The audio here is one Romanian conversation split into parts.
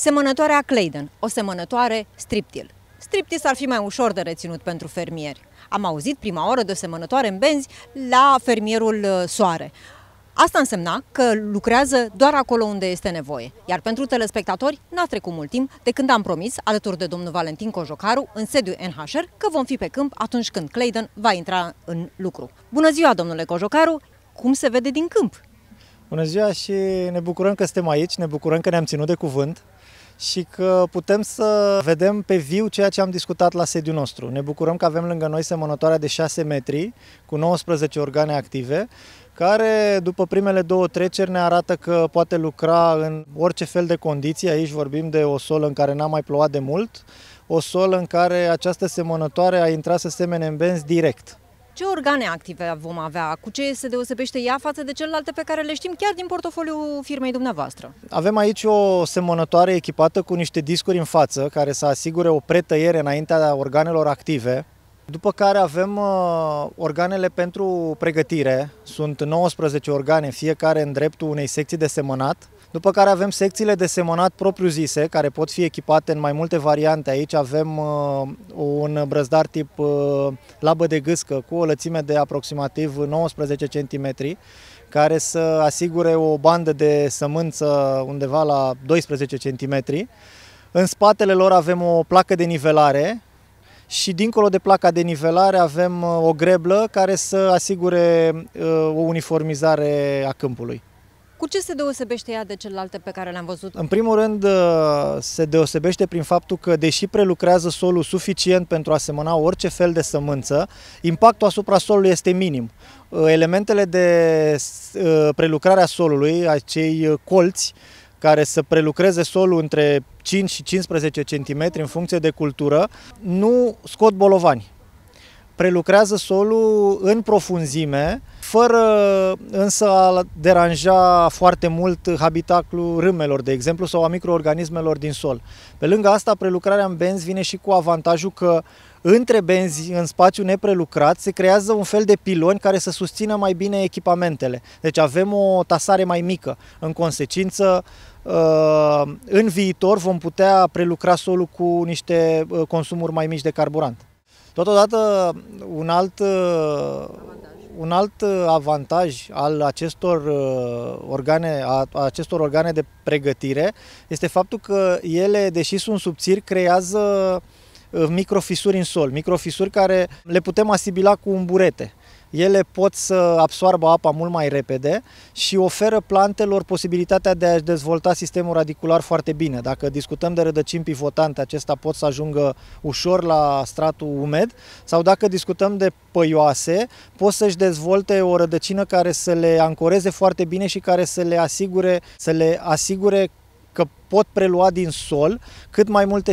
Semănătoarea Clayden, o semănătoare striptil. Striptis ar fi mai ușor de reținut pentru fermieri. Am auzit prima oră de o semănătoare în benzi la fermierul uh, Soare. Asta însemna că lucrează doar acolo unde este nevoie. Iar pentru telespectatori n-a trecut mult timp de când am promis, alături de domnul Valentin Cojocaru, în sediu NHR, că vom fi pe câmp atunci când Clayden va intra în lucru. Bună ziua, domnule Cojocaru! Cum se vede din câmp? Bună ziua și ne bucurăm că suntem aici, ne bucurăm că ne-am ținut de cuvânt și că putem să vedem pe viu ceea ce am discutat la sediul nostru. Ne bucurăm că avem lângă noi semănătoarea de 6 metri cu 19 organe active care după primele două treceri ne arată că poate lucra în orice fel de condiții. Aici vorbim de o solă în care n-a mai plouat de mult, o solă în care această semănătoare a intrat să semene în benzi direct. Ce organe active vom avea? Cu ce se deosebește ea față de celelalte pe care le știm chiar din portofoliul firmei dumneavoastră? Avem aici o semănătoare echipată cu niște discuri în față care să asigure o pretăiere înaintea organelor active, după care avem uh, organele pentru pregătire, sunt 19 organe, fiecare în dreptul unei secții de semănat, după care avem secțiile de semănat propriu-zise, care pot fi echipate în mai multe variante. Aici avem uh, un brăzdar tip uh, labă de gâscă cu o lățime de aproximativ 19 cm, care să asigure o bandă de sămânță undeva la 12 cm. În spatele lor avem o placă de nivelare și dincolo de placa de nivelare avem uh, o greblă care să asigure o uniformizare a câmpului. Cu ce se deosebește ea de celelalte pe care le-am văzut? În primul rând, uh, se deosebește prin faptul că, deși prelucrează solul suficient pentru a semăna orice fel de sămânță, impactul asupra solului este minim. Uh, elementele de uh, prelucrare a solului, acei colți, care să prelucreze solul între 5 și 15 cm în funcție de cultură, nu scot bolovani. Prelucrează solul în profunzime, fără însă a deranja foarte mult habitatul râmelor, de exemplu, sau a microorganismelor din sol. Pe lângă asta, prelucrarea în benzi vine și cu avantajul că între benzi, în spațiu neprelucrat, se creează un fel de piloni care să susțină mai bine echipamentele. Deci avem o tasare mai mică. În consecință, uh, în viitor vom putea prelucra solul cu niște uh, consumuri mai mici de carburant. Totodată, un alt avantaj uh, un alt uh, avantaj al acestor uh, organe, a acestor organe de pregătire este faptul că ele, deși sunt subțiri, creează uh, microfisuri în sol, microfisuri care le putem asibila cu un burete ele pot să absoarbă apa mult mai repede și oferă plantelor posibilitatea de a-și dezvolta sistemul radicular foarte bine. Dacă discutăm de rădăcini pivotante, acestea pot să ajungă ușor la stratul umed sau dacă discutăm de păioase, pot să-și dezvolte o rădăcină care să le ancoreze foarte bine și care să le asigure, să le asigure că pot prelua din sol cât mai multe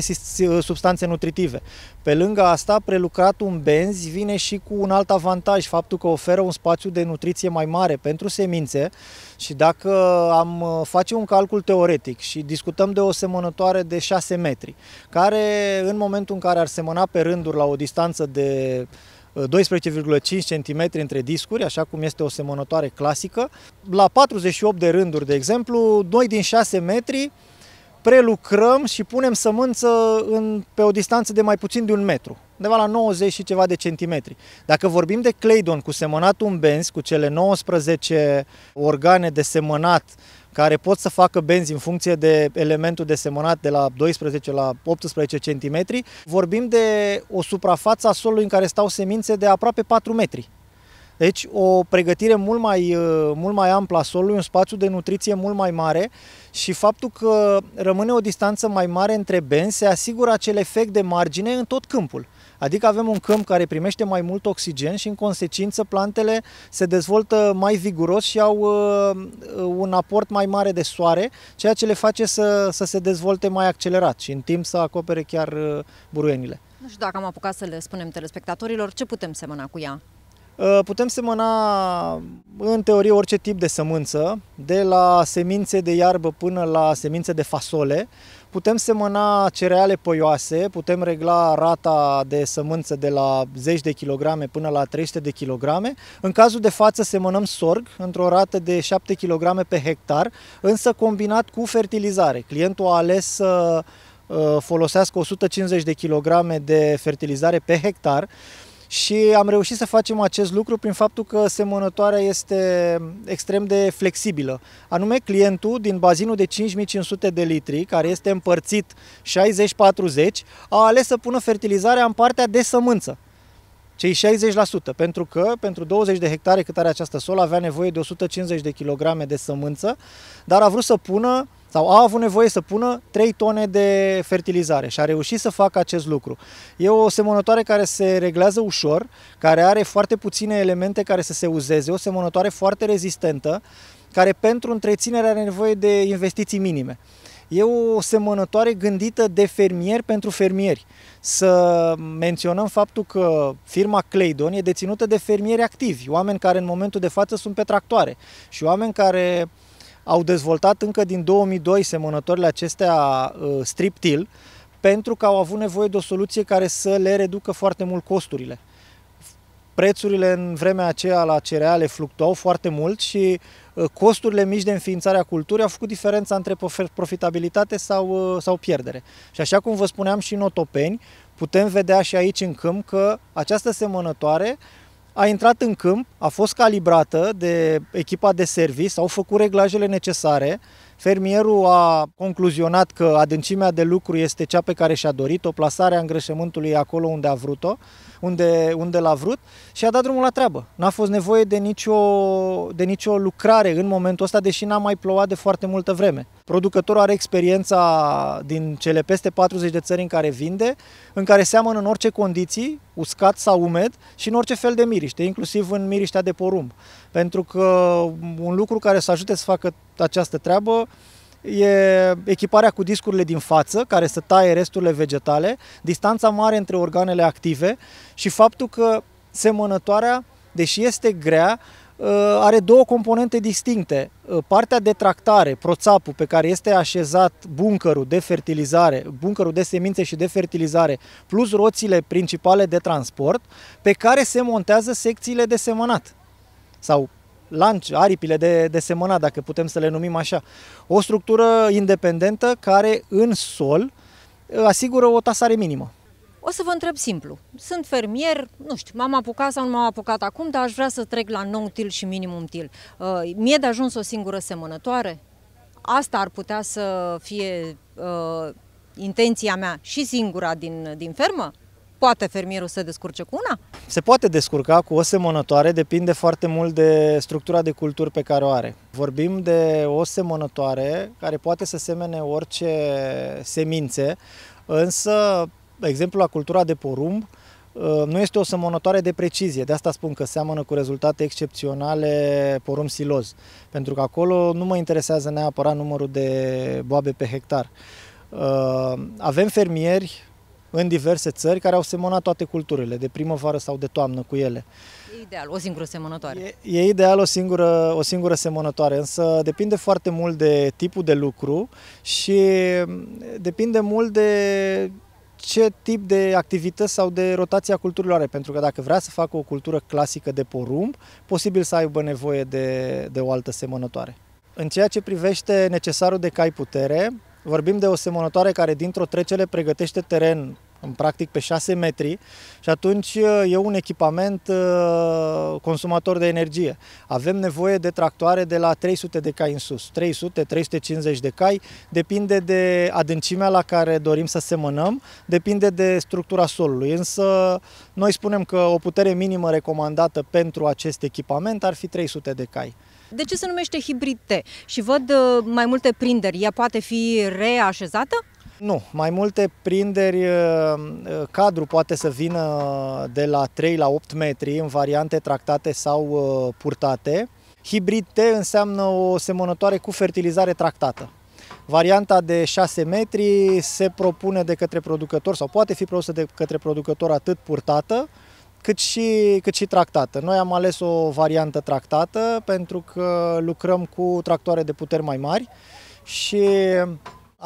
substanțe nutritive. Pe lângă asta, prelucrat un benz vine și cu un alt avantaj, faptul că oferă un spațiu de nutriție mai mare pentru semințe și dacă am uh, face un calcul teoretic și discutăm de o semănătoare de 6 metri, care în momentul în care ar semăna pe rânduri la o distanță de 12,5 cm între discuri, așa cum este o semănătoare clasică. La 48 de rânduri, de exemplu, 2 din 6 metri prelucrăm și punem sămânță în, pe o distanță de mai puțin de un metru, undeva la 90 și ceva de centimetri. Dacă vorbim de Claydon cu semănat un benz, cu cele 19 organe de semănat care pot să facă benzi în funcție de elementul de semănat de la 12 la 18 cm, vorbim de o suprafață a solului în care stau semințe de aproape 4 metri. Deci o pregătire mult mai, uh, mult mai amplă a solului, un spațiu de nutriție mult mai mare și faptul că rămâne o distanță mai mare între benzi se asigură acel efect de margine în tot câmpul. Adică avem un câmp care primește mai mult oxigen și în consecință plantele se dezvoltă mai viguros și au uh, un aport mai mare de soare, ceea ce le face să, să se dezvolte mai accelerat și în timp să acopere chiar uh, buruienile. Nu știu dacă am apucat să le spunem telespectatorilor, ce putem semăna cu ea? Uh, putem semăna în teorie orice tip de sămânță, de la semințe de iarbă până la semințe de fasole putem semăna cereale poioase, putem regla rata de sămânță de la 10 de kilograme până la 300 de kilograme. În cazul de față semănăm sorg într-o rată de 7 kg pe hectar, însă combinat cu fertilizare. Clientul a ales să uh, folosească 150 de kilograme de fertilizare pe hectar, și am reușit să facem acest lucru prin faptul că semănătoarea este extrem de flexibilă. Anume, clientul din bazinul de 5500 de litri, care este împărțit 60-40, a ales să pună fertilizarea în partea de sămânță cei 60%, pentru că pentru 20 de hectare cât are această sol avea nevoie de 150 de kilograme de sămânță, dar a vrut să pună sau a avut nevoie să pună 3 tone de fertilizare și a reușit să facă acest lucru. E o semănătoare care se reglează ușor, care are foarte puține elemente care să se uzeze, o semănătoare foarte rezistentă, care pentru întreținere are nevoie de investiții minime. E o semănătoare gândită de fermier pentru fermieri. Să menționăm faptul că firma Claydon e deținută de fermieri activi, oameni care în momentul de față sunt pe tractoare și oameni care au dezvoltat încă din 2002 semănătorile acestea uh, striptil pentru că au avut nevoie de o soluție care să le reducă foarte mult costurile. Prețurile în vremea aceea la cereale fluctuau foarte mult și uh, costurile mici de înființare a culturii au făcut diferența între profitabilitate sau, uh, sau pierdere. Și așa cum vă spuneam și în Otopeni, putem vedea și aici în câmp că această semănătoare a intrat în câmp, a fost calibrată de echipa de service, au făcut reglajele necesare, fermierul a concluzionat că adâncimea de lucru este cea pe care și-a dorit-o, plasarea îngrășământului acolo unde a vrut-o, unde, unde l-a vrut și a dat drumul la treabă. N-a fost nevoie de nicio, de nicio lucrare în momentul ăsta, deși n-a mai plouat de foarte multă vreme. Producătorul are experiența din cele peste 40 de țări în care vinde, în care seamănă în orice condiții, uscat sau umed și în orice fel de miriște, inclusiv în miriștea de porumb. Pentru că un lucru care să ajute să facă această treabă e echiparea cu discurile din față, care să taie resturile vegetale, distanța mare între organele active și faptul că semănătoarea, deși este grea, Uh, are două componente distincte. Uh, partea de tractare, proțapul pe care este așezat buncărul de fertilizare, buncărul de semințe și de fertilizare, plus roțile principale de transport, pe care se montează secțiile de semănat sau lanci, aripile de, de semănat, dacă putem să le numim așa. O structură independentă care în sol uh, asigură o tasare minimă. O să vă întreb simplu. Sunt fermier, nu știu, m-am apucat sau nu m-am apucat acum, dar aș vrea să trec la nou til și minimum til. Uh, mie de ajuns o singură semănătoare? Asta ar putea să fie uh, intenția mea și singura din, din fermă? Poate fermierul să descurce cu una? Se poate descurca cu o semănătoare, depinde foarte mult de structura de culturi pe care o are. Vorbim de o semănătoare care poate să semene orice semințe, însă exemplu la cultura de porumb, uh, nu este o sămănătoare de precizie, de asta spun că seamănă cu rezultate excepționale porumb siloz, pentru că acolo nu mă interesează neapărat numărul de boabe pe hectar. Uh, avem fermieri în diverse țări care au semănat toate culturile, de primăvară sau de toamnă cu ele. E ideal, o singură semănătoare. E, e ideal o singură, o singură semănătoare, însă depinde foarte mult de tipul de lucru și depinde mult de ce tip de activități sau de rotația culturilor are, pentru că dacă vrea să facă o cultură clasică de porumb, posibil să aibă nevoie de, de o altă semănătoare. În ceea ce privește necesarul de cai putere, vorbim de o semănătoare care dintr-o trecere pregătește teren în practic pe 6 metri și atunci e un echipament consumator de energie. Avem nevoie de tractoare de la 300 de cai în sus, 300-350 de cai, depinde de adâncimea la care dorim să semănăm, depinde de structura solului, însă noi spunem că o putere minimă recomandată pentru acest echipament ar fi 300 de cai. De ce se numește hibrid T? Și văd uh, mai multe prinderi. Ea poate fi reașezată? Nu, mai multe prinderi, uh, uh, cadru poate să vină de la 3 la 8 metri în variante tractate sau uh, purtate. Hibrid T înseamnă o semănătoare cu fertilizare tractată. Varianta de 6 metri se propune de către producător sau poate fi produsă de către producător atât purtată cât și, cât și tractată. Noi am ales o variantă tractată pentru că lucrăm cu tractoare de puteri mai mari și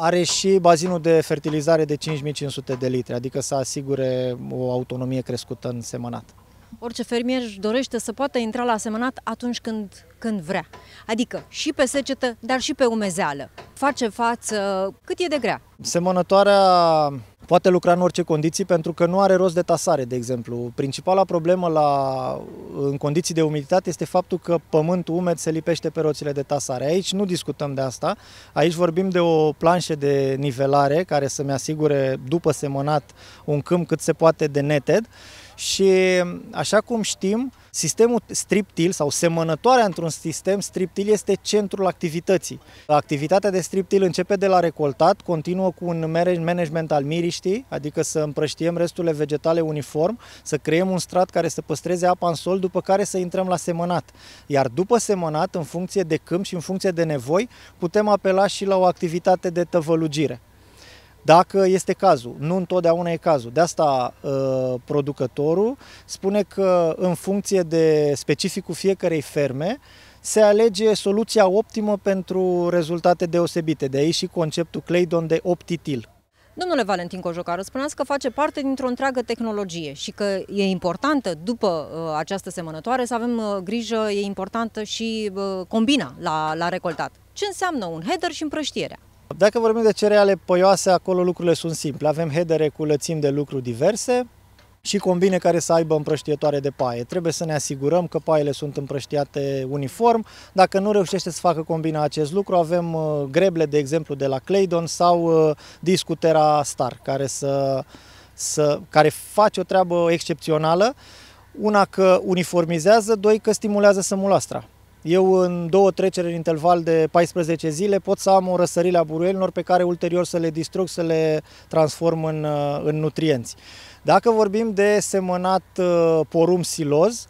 are și bazinul de fertilizare de 5500 de litri, adică să asigure o autonomie crescută în semănat. Orice fermier își dorește să poată intra la semănat atunci când, când vrea. Adică și pe secetă, dar și pe umezeală. Face față cât e de grea. Semănătoarea Poate lucra în orice condiții pentru că nu are rost de tasare, de exemplu. Principala problemă la, în condiții de umiditate este faptul că pământul umed se lipește pe roțile de tasare. Aici nu discutăm de asta, aici vorbim de o planșă de nivelare care să-mi asigure după semănat un câmp cât se poate de neted și așa cum știm, Sistemul striptil sau semănătoarea într-un sistem striptil este centrul activității. Activitatea de striptil începe de la recoltat, continuă cu un management al miriștii, adică să împrăștiem resturile vegetale uniform, să creăm un strat care să păstreze apa în sol, după care să intrăm la semănat. Iar după semănat, în funcție de câmp și în funcție de nevoi, putem apela și la o activitate de tăvălugire dacă este cazul. Nu întotdeauna e cazul. De asta uh, producătorul spune că în funcție de specificul fiecarei ferme se alege soluția optimă pentru rezultate deosebite. De aici și conceptul Claydon de optitil. Domnule Valentin Cojocaru, spuneați că face parte dintr-o întreagă tehnologie și că e importantă după uh, această semănătoare să avem uh, grijă, e importantă și uh, combina la, la recoltat. Ce înseamnă un header și împrăștierea? Dacă vorbim de cereale păioase, acolo lucrurile sunt simple. Avem hedere cu lățimi de lucru diverse și combine care să aibă împrăștietoare de paie. Trebuie să ne asigurăm că paiele sunt împrăștiate uniform. Dacă nu reușește să facă combina acest lucru, avem uh, greble, de exemplu, de la Claydon sau uh, discutera Star, care, să, să, care face o treabă excepțională. Una că uniformizează, doi că stimulează sămulastra. Eu în două treceri în interval de 14 zile pot să am o răsărire a buruienilor pe care ulterior să le distrug, să le transform în, uh, în nutrienți. Dacă vorbim de semănat uh, porum siloz,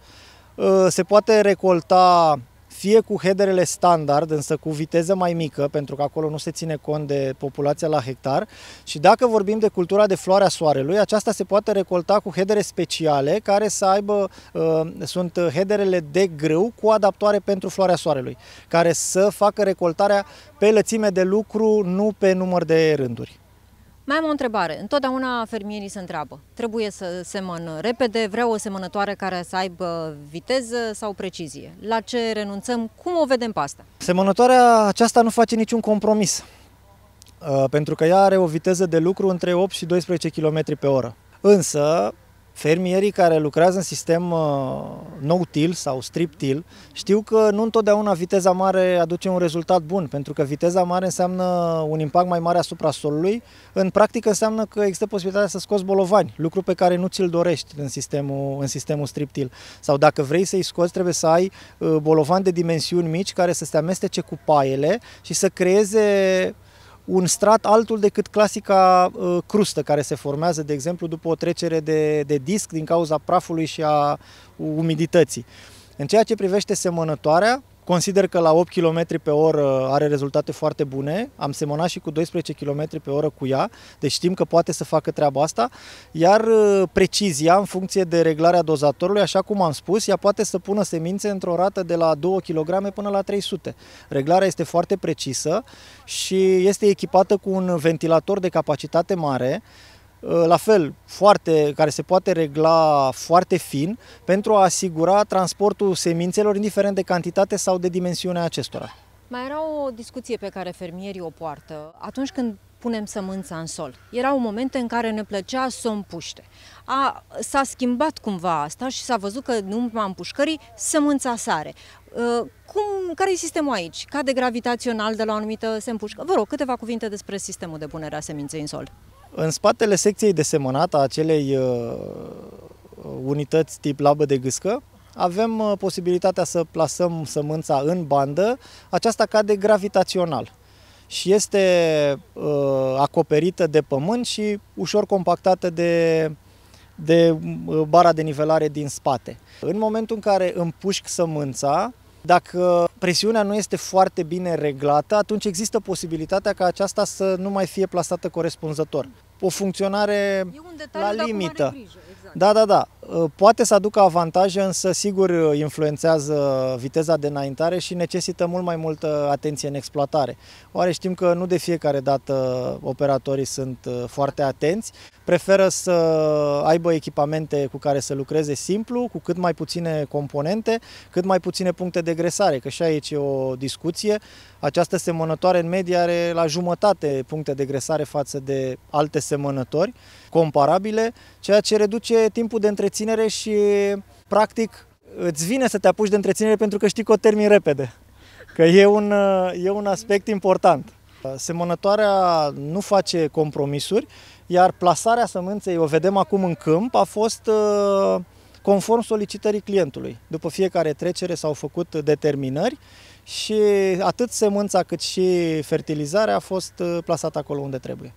uh, se poate recolta fie cu headerele standard, însă cu viteză mai mică, pentru că acolo nu se ține cont de populația la hectar. Și dacă vorbim de cultura de floarea soarelui, aceasta se poate recolta cu headere speciale, care să aibă, uh, sunt headerele de grâu cu adaptoare pentru floarea soarelui, care să facă recoltarea pe lățime de lucru, nu pe număr de rânduri. Mai am o întrebare. Întotdeauna fermierii se întreabă. Trebuie să semăn repede, vreau o semănătoare care să aibă viteză sau precizie. La ce renunțăm? Cum o vedem pe asta? Semănătoarea aceasta nu face niciun compromis, uh, pentru că ea are o viteză de lucru între 8 și 12 km pe oră. Însă, Fermierii care lucrează în sistem uh, no-till sau strip-till știu că nu întotdeauna viteza mare aduce un rezultat bun, pentru că viteza mare înseamnă un impact mai mare asupra solului. În practică înseamnă că există posibilitatea să scoți bolovani, lucru pe care nu ți-l dorești în sistemul, în sistemul strip-till. Sau dacă vrei să-i scoți, trebuie să ai uh, bolovani de dimensiuni mici care să se amestece cu paiele și să creeze un strat altul decât clasica uh, crustă care se formează, de exemplu, după o trecere de, de disc din cauza prafului și a umidității. În ceea ce privește semănătoarea, Consider că la 8 km pe oră are rezultate foarte bune. Am semănat și cu 12 km pe oră cu ea, deci știm că poate să facă treaba asta. Iar uh, precizia, în funcție de reglarea dozatorului, așa cum am spus, ea poate să pună semințe într-o rată de la 2 kg până la 300. Reglarea este foarte precisă și este echipată cu un ventilator de capacitate mare, Uh, la fel, foarte, care se poate regla foarte fin pentru a asigura transportul semințelor, indiferent de cantitate sau de dimensiunea acestora. Mai era o discuție pe care fermierii o poartă. Atunci când punem sămânța în sol. Erau momente în care ne plăcea să o împuște. A, s-a schimbat cumva asta și s-a văzut că în urma împușcării sămânța sare. Uh, cum, care e sistemul aici? Cade gravitațional de la o anumită se împușcă? Vă rog, câteva cuvinte despre sistemul de punere a seminței în sol. În spatele secției de semănat a acelei uh, unități tip labă de gâscă, avem uh, posibilitatea să plasăm sămânța în bandă, aceasta cade gravitațional și este uh, acoperită de pământ și ușor compactată de, de uh, bara de nivelare din spate. În momentul în care împușc sămânța, dacă presiunea nu este foarte bine reglată, atunci există posibilitatea ca aceasta să nu mai fie plasată corespunzător. O funcționare detaliu, la limită. Grijă, exact. Da, da, da. Uh, poate să aducă avantaje, însă sigur influențează viteza de înaintare și necesită mult mai multă atenție în exploatare. Oare știm că nu de fiecare dată operatorii sunt uh, foarte atenți, preferă să aibă echipamente cu care să lucreze simplu, cu cât mai puține componente, cât mai puține puncte de gresare, că și aici e o discuție. Această semănătoare în medie are la jumătate puncte de gresare față de alte semănători comparabile, ceea ce reduce timpul de întreținere și practic îți vine să te apuci de întreținere pentru că știi că o termin repede. Că e un, e un aspect important. Semănătoarea nu face compromisuri iar plasarea sămânței, o vedem acum în câmp, a fost uh, conform solicitării clientului. După fiecare trecere s-au făcut determinări și atât semânța cât și fertilizarea a fost uh, plasată acolo unde trebuie.